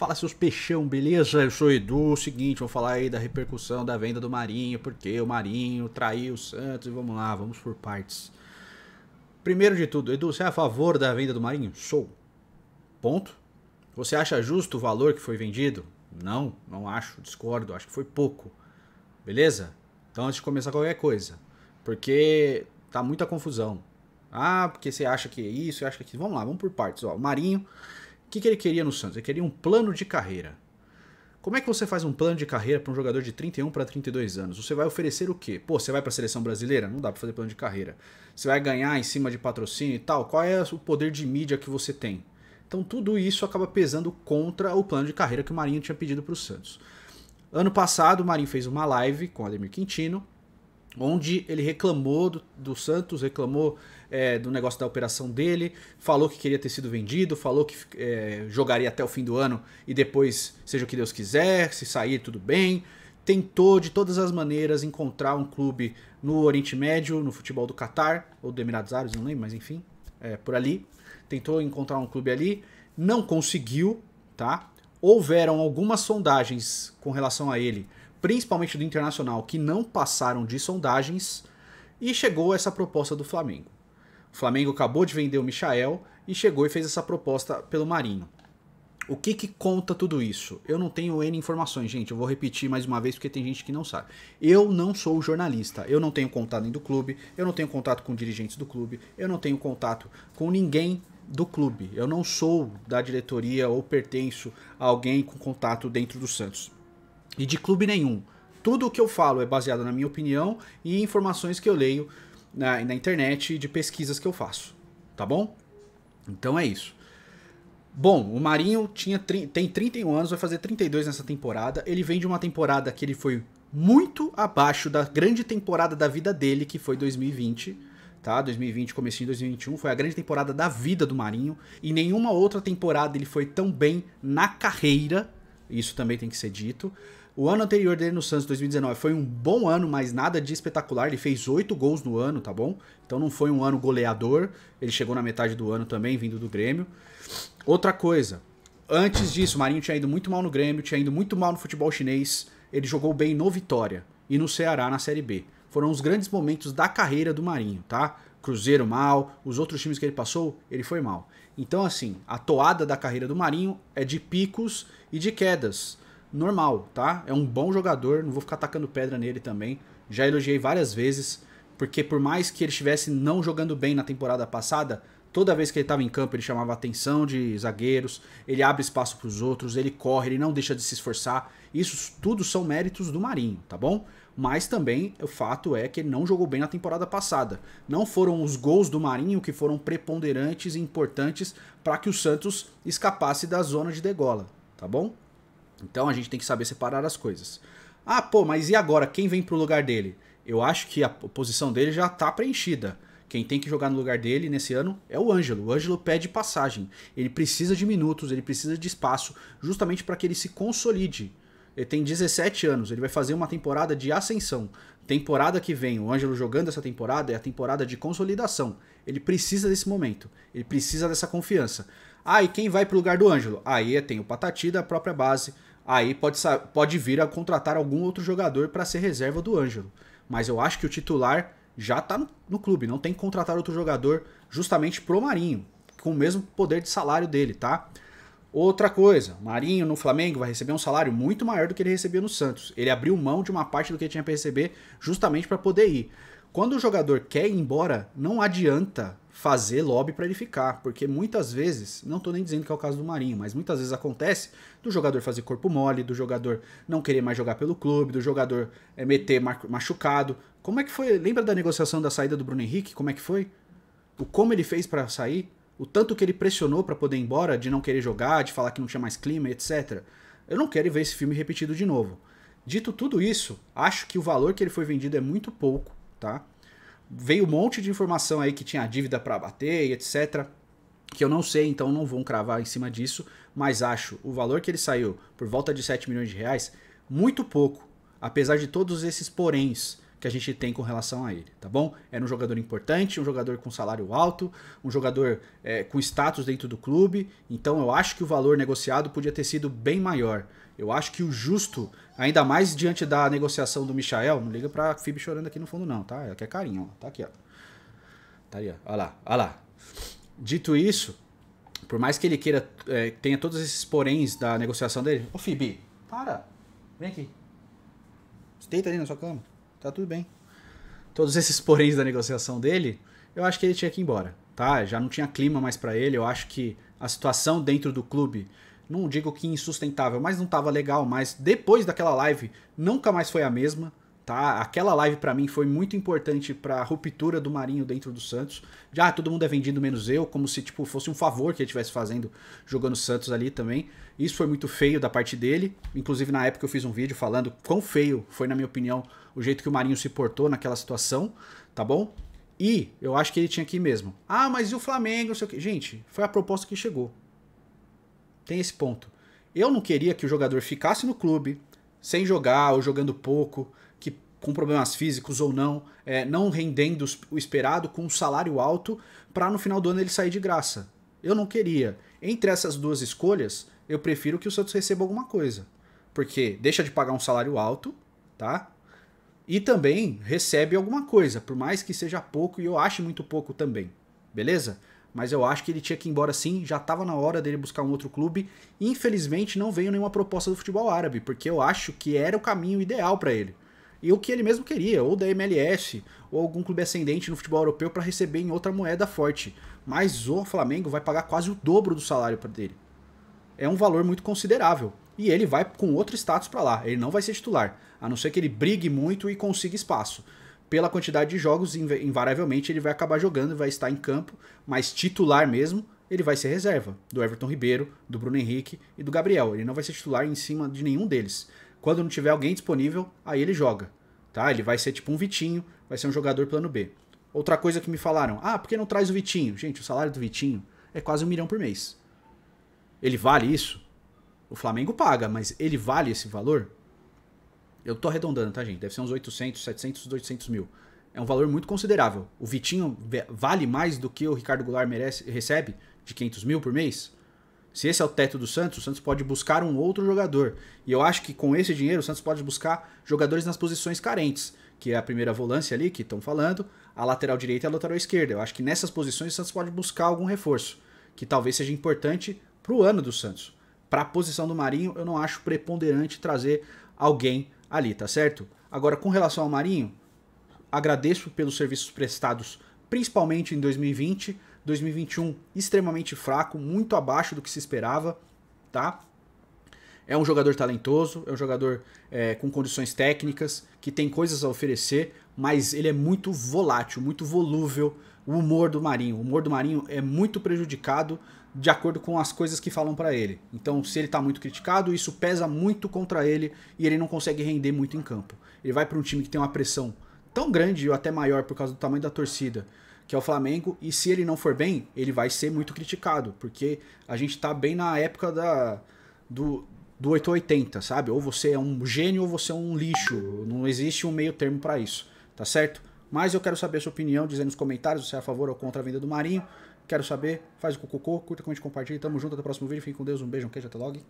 Fala seus peixão, beleza? Eu sou Edu. Seguinte, vou falar aí da repercussão da venda do Marinho, porque o Marinho traiu o Santos e vamos lá, vamos por partes. Primeiro de tudo, Edu, você é a favor da venda do Marinho? Sou. Ponto. Você acha justo o valor que foi vendido? Não, não acho, discordo, acho que foi pouco. Beleza? Então antes de começar qualquer coisa, porque tá muita confusão. Ah, porque você acha que é isso, acha que é aquilo. Vamos lá, vamos por partes, ó. O Marinho que, que ele queria no Santos? Ele queria um plano de carreira. Como é que você faz um plano de carreira para um jogador de 31 para 32 anos? Você vai oferecer o quê? Pô, você vai para a seleção brasileira? Não dá para fazer plano de carreira. Você vai ganhar em cima de patrocínio e tal? Qual é o poder de mídia que você tem? Então tudo isso acaba pesando contra o plano de carreira que o Marinho tinha pedido para o Santos. Ano passado, o Marinho fez uma live com o Ademir Quintino onde ele reclamou do, do Santos, reclamou é, do negócio da operação dele, falou que queria ter sido vendido, falou que é, jogaria até o fim do ano e depois, seja o que Deus quiser, se sair tudo bem. Tentou de todas as maneiras encontrar um clube no Oriente Médio, no futebol do Catar, ou do Emirados Árabes, não lembro, mas enfim, é, por ali. Tentou encontrar um clube ali, não conseguiu, tá? Houveram algumas sondagens com relação a ele principalmente do Internacional, que não passaram de sondagens, e chegou essa proposta do Flamengo. O Flamengo acabou de vender o Michael e chegou e fez essa proposta pelo Marinho. O que, que conta tudo isso? Eu não tenho N informações, gente. Eu vou repetir mais uma vez porque tem gente que não sabe. Eu não sou jornalista. Eu não tenho contato nem do clube. Eu não tenho contato com dirigentes do clube. Eu não tenho contato com ninguém do clube. Eu não sou da diretoria ou pertenço a alguém com contato dentro do Santos e de clube nenhum. Tudo o que eu falo é baseado na minha opinião e informações que eu leio na, né, na internet e de pesquisas que eu faço, tá bom? Então é isso. Bom, o Marinho tinha, tem 31 anos, vai fazer 32 nessa temporada. Ele vem de uma temporada que ele foi muito abaixo da grande temporada da vida dele, que foi 2020. Tá? 2020, comecinho de 2021, foi a grande temporada da vida do Marinho. E nenhuma outra temporada ele foi tão bem na carreira isso também tem que ser dito. O ano anterior dele no Santos, 2019, foi um bom ano, mas nada de espetacular. Ele fez oito gols no ano, tá bom? Então não foi um ano goleador. Ele chegou na metade do ano também, vindo do Grêmio. Outra coisa, antes disso, o Marinho tinha ido muito mal no Grêmio, tinha ido muito mal no futebol chinês. Ele jogou bem no Vitória e no Ceará na Série B. Foram os grandes momentos da carreira do Marinho, tá? Cruzeiro mal, os outros times que ele passou, ele foi mal. Então, assim, a toada da carreira do Marinho é de picos e de quedas. Normal, tá? É um bom jogador, não vou ficar tacando pedra nele também. Já elogiei várias vezes, porque por mais que ele estivesse não jogando bem na temporada passada, Toda vez que ele estava em campo, ele chamava a atenção de zagueiros, ele abre espaço para os outros, ele corre, ele não deixa de se esforçar. Isso tudo são méritos do Marinho, tá bom? Mas também o fato é que ele não jogou bem na temporada passada. Não foram os gols do Marinho que foram preponderantes e importantes para que o Santos escapasse da zona de degola, tá bom? Então a gente tem que saber separar as coisas. Ah, pô, mas e agora? Quem vem pro lugar dele? Eu acho que a posição dele já está preenchida quem tem que jogar no lugar dele nesse ano é o Ângelo. O Ângelo pede passagem. Ele precisa de minutos, ele precisa de espaço, justamente para que ele se consolide. Ele tem 17 anos, ele vai fazer uma temporada de ascensão. Temporada que vem, o Ângelo jogando essa temporada é a temporada de consolidação. Ele precisa desse momento, ele precisa dessa confiança. Ah, e quem vai pro lugar do Ângelo? Aí é, tem o Patati da própria base. Aí pode, pode vir a contratar algum outro jogador para ser reserva do Ângelo. Mas eu acho que o titular já está no, clube, não tem que contratar outro jogador justamente pro Marinho, com o mesmo poder de salário dele, tá? Outra coisa, Marinho no Flamengo vai receber um salário muito maior do que ele recebia no Santos. Ele abriu mão de uma parte do que ele tinha para receber justamente para poder ir. Quando o jogador quer ir embora, não adianta fazer lobby para ele ficar, porque muitas vezes, não estou nem dizendo que é o caso do Marinho, mas muitas vezes acontece do jogador fazer corpo mole, do jogador não querer mais jogar pelo clube, do jogador é, meter machucado. Como é que foi? Lembra da negociação da saída do Bruno Henrique? Como é que foi? O como ele fez para sair? O tanto que ele pressionou para poder ir embora, de não querer jogar, de falar que não tinha mais clima, etc. Eu não quero ver esse filme repetido de novo. Dito tudo isso, acho que o valor que ele foi vendido é muito pouco tá? Veio um monte de informação aí que tinha dívida para bater e etc, que eu não sei, então não vão cravar em cima disso, mas acho o valor que ele saiu por volta de 7 milhões de reais muito pouco, apesar de todos esses poréns que a gente tem com relação a ele, tá bom? Era é um jogador importante, um jogador com salário alto, um jogador é, com status dentro do clube, então eu acho que o valor negociado podia ter sido bem maior. Eu acho que o justo, ainda mais diante da negociação do Michael, não liga pra FIB chorando aqui no fundo não, tá? Ela quer carinho, ó. tá aqui, ó. Tá aí, ó. Olha lá, olha lá. Dito isso, por mais que ele queira, é, tenha todos esses poréns da negociação dele, ô Phoebe, para, vem aqui. Deita ali na sua cama tá tudo bem. Todos esses poréns da negociação dele, eu acho que ele tinha que ir embora, tá? Já não tinha clima mais para ele, eu acho que a situação dentro do clube, não digo que insustentável, mas não tava legal, mas depois daquela live nunca mais foi a mesma tá? Aquela live para mim foi muito importante para a ruptura do Marinho dentro do Santos. Já ah, todo mundo é vendido menos eu, como se tipo fosse um favor que ele estivesse fazendo jogando Santos ali também. Isso foi muito feio da parte dele. Inclusive na época eu fiz um vídeo falando quão feio foi na minha opinião o jeito que o Marinho se portou naquela situação, tá bom? E eu acho que ele tinha aqui mesmo. Ah, mas e o Flamengo, não sei o quê. Gente, foi a proposta que chegou. Tem esse ponto. Eu não queria que o jogador ficasse no clube, sem jogar ou jogando pouco, que com problemas físicos ou não, é, não rendendo o esperado com um salário alto para no final do ano ele sair de graça. Eu não queria. Entre essas duas escolhas, eu prefiro que o Santos receba alguma coisa, porque deixa de pagar um salário alto, tá? E também recebe alguma coisa, por mais que seja pouco e eu ache muito pouco também. Beleza? mas eu acho que ele tinha que ir embora sim, já estava na hora dele buscar um outro clube. Infelizmente não veio nenhuma proposta do futebol árabe, porque eu acho que era o caminho ideal para ele. E o que ele mesmo queria, ou da MLS, ou algum clube ascendente no futebol europeu para receber em outra moeda forte. Mas o Flamengo vai pagar quase o dobro do salário dele. É um valor muito considerável. E ele vai com outro status para lá, ele não vai ser titular, a não ser que ele brigue muito e consiga espaço pela quantidade de jogos, invariavelmente ele vai acabar jogando, vai estar em campo, mas titular mesmo, ele vai ser reserva do Everton Ribeiro, do Bruno Henrique e do Gabriel. Ele não vai ser titular em cima de nenhum deles. Quando não tiver alguém disponível, aí ele joga, tá? Ele vai ser tipo um Vitinho, vai ser um jogador plano B. Outra coisa que me falaram, ah, por que não traz o Vitinho? Gente, o salário do Vitinho é quase um milhão por mês. Ele vale isso? O Flamengo paga, mas ele vale esse valor? Eu tô arredondando, tá, gente? Deve ser uns 800, 700, 800 mil. É um valor muito considerável. O Vitinho vale mais do que o Ricardo Goulart merece, recebe de 500 mil por mês? Se esse é o teto do Santos, o Santos pode buscar um outro jogador. E eu acho que com esse dinheiro o Santos pode buscar jogadores nas posições carentes, que é a primeira volância ali que estão falando, a lateral direita e a lateral esquerda. Eu acho que nessas posições o Santos pode buscar algum reforço, que talvez seja importante para o ano do Santos. Para a posição do Marinho, eu não acho preponderante trazer alguém ali, tá certo? Agora, com relação ao Marinho, agradeço pelos serviços prestados, principalmente em 2020, 2021 extremamente fraco, muito abaixo do que se esperava, tá? É um jogador talentoso, é um jogador é, com condições técnicas, que tem coisas a oferecer, mas ele é muito volátil, muito volúvel. O humor do Marinho, o humor do Marinho é muito prejudicado de acordo com as coisas que falam para ele. Então, se ele está muito criticado, isso pesa muito contra ele e ele não consegue render muito em campo. Ele vai para um time que tem uma pressão tão grande ou até maior por causa do tamanho da torcida, que é o Flamengo, e se ele não for bem, ele vai ser muito criticado, porque a gente está bem na época da do do 880, sabe? Ou você é um gênio ou você é um lixo. Não existe um meio termo para isso, tá certo? Mas eu quero saber a sua opinião, dizer nos comentários se é a favor ou contra a venda do Marinho. Quero saber, faz o cocô, curta, comente, compartilhe. Tamo junto, até o próximo vídeo. Fiquem com Deus, um beijo, um queijo, até logo.